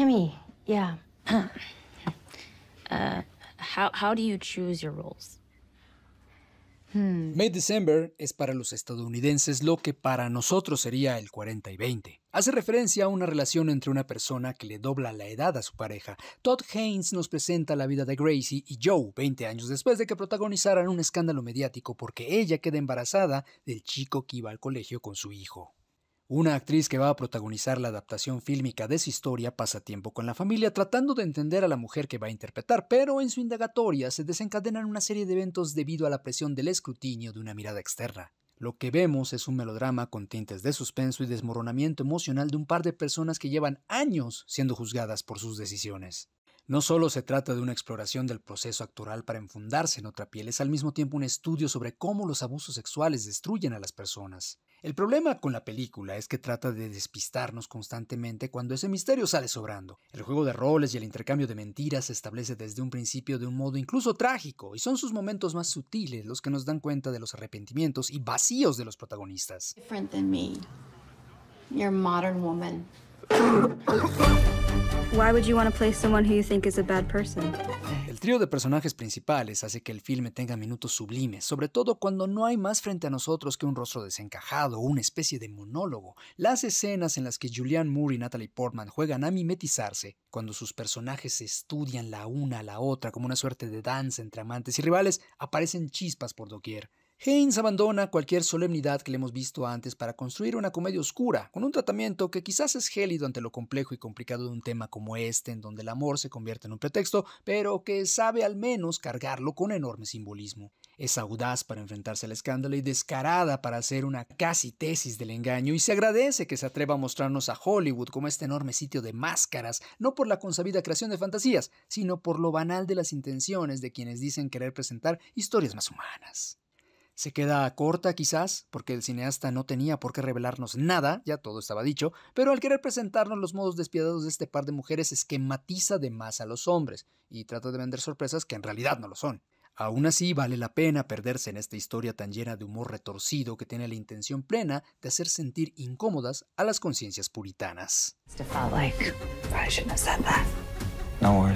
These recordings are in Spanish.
Kimmy, yeah. Uh, how, roles? Hmm. May December es para los estadounidenses lo que para nosotros sería el 40 y 20. Hace referencia a una relación entre una persona que le dobla la edad a su pareja. Todd Haynes nos presenta la vida de Gracie y Joe 20 años después de que protagonizaran un escándalo mediático porque ella queda embarazada del chico que iba al colegio con su hijo. Una actriz que va a protagonizar la adaptación fílmica de su historia pasa tiempo con la familia tratando de entender a la mujer que va a interpretar, pero en su indagatoria se desencadenan una serie de eventos debido a la presión del escrutinio de una mirada externa. Lo que vemos es un melodrama con tintes de suspenso y desmoronamiento emocional de un par de personas que llevan años siendo juzgadas por sus decisiones. No solo se trata de una exploración del proceso actoral para enfundarse en otra piel, es al mismo tiempo un estudio sobre cómo los abusos sexuales destruyen a las personas. El problema con la película es que trata de despistarnos constantemente cuando ese misterio sale sobrando. El juego de roles y el intercambio de mentiras se establece desde un principio de un modo incluso trágico, y son sus momentos más sutiles los que nos dan cuenta de los arrepentimientos y vacíos de los protagonistas. El trío de personajes principales hace que el filme tenga minutos sublimes, sobre todo cuando no hay más frente a nosotros que un rostro desencajado o una especie de monólogo. Las escenas en las que Julianne Moore y Natalie Portman juegan a mimetizarse, cuando sus personajes se estudian la una a la otra como una suerte de danza entre amantes y rivales, aparecen chispas por doquier. Haynes abandona cualquier solemnidad que le hemos visto antes para construir una comedia oscura, con un tratamiento que quizás es gélido ante lo complejo y complicado de un tema como este, en donde el amor se convierte en un pretexto, pero que sabe al menos cargarlo con enorme simbolismo. Es audaz para enfrentarse al escándalo y descarada para hacer una casi tesis del engaño, y se agradece que se atreva a mostrarnos a Hollywood como este enorme sitio de máscaras, no por la consabida creación de fantasías, sino por lo banal de las intenciones de quienes dicen querer presentar historias más humanas se queda corta quizás, porque el cineasta no tenía por qué revelarnos nada, ya todo estaba dicho, pero al querer presentarnos los modos despiadados de este par de mujeres esquematiza de más a los hombres, y trata de vender sorpresas que en realidad no lo son. Aún así, vale la pena perderse en esta historia tan llena de humor retorcido que tiene la intención plena de hacer sentir incómodas a las conciencias puritanas. No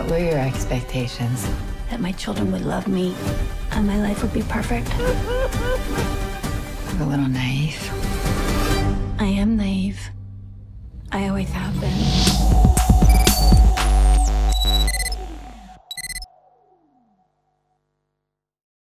What were your expectations? That my children would love me and my life would be perfect. I'm a little naive.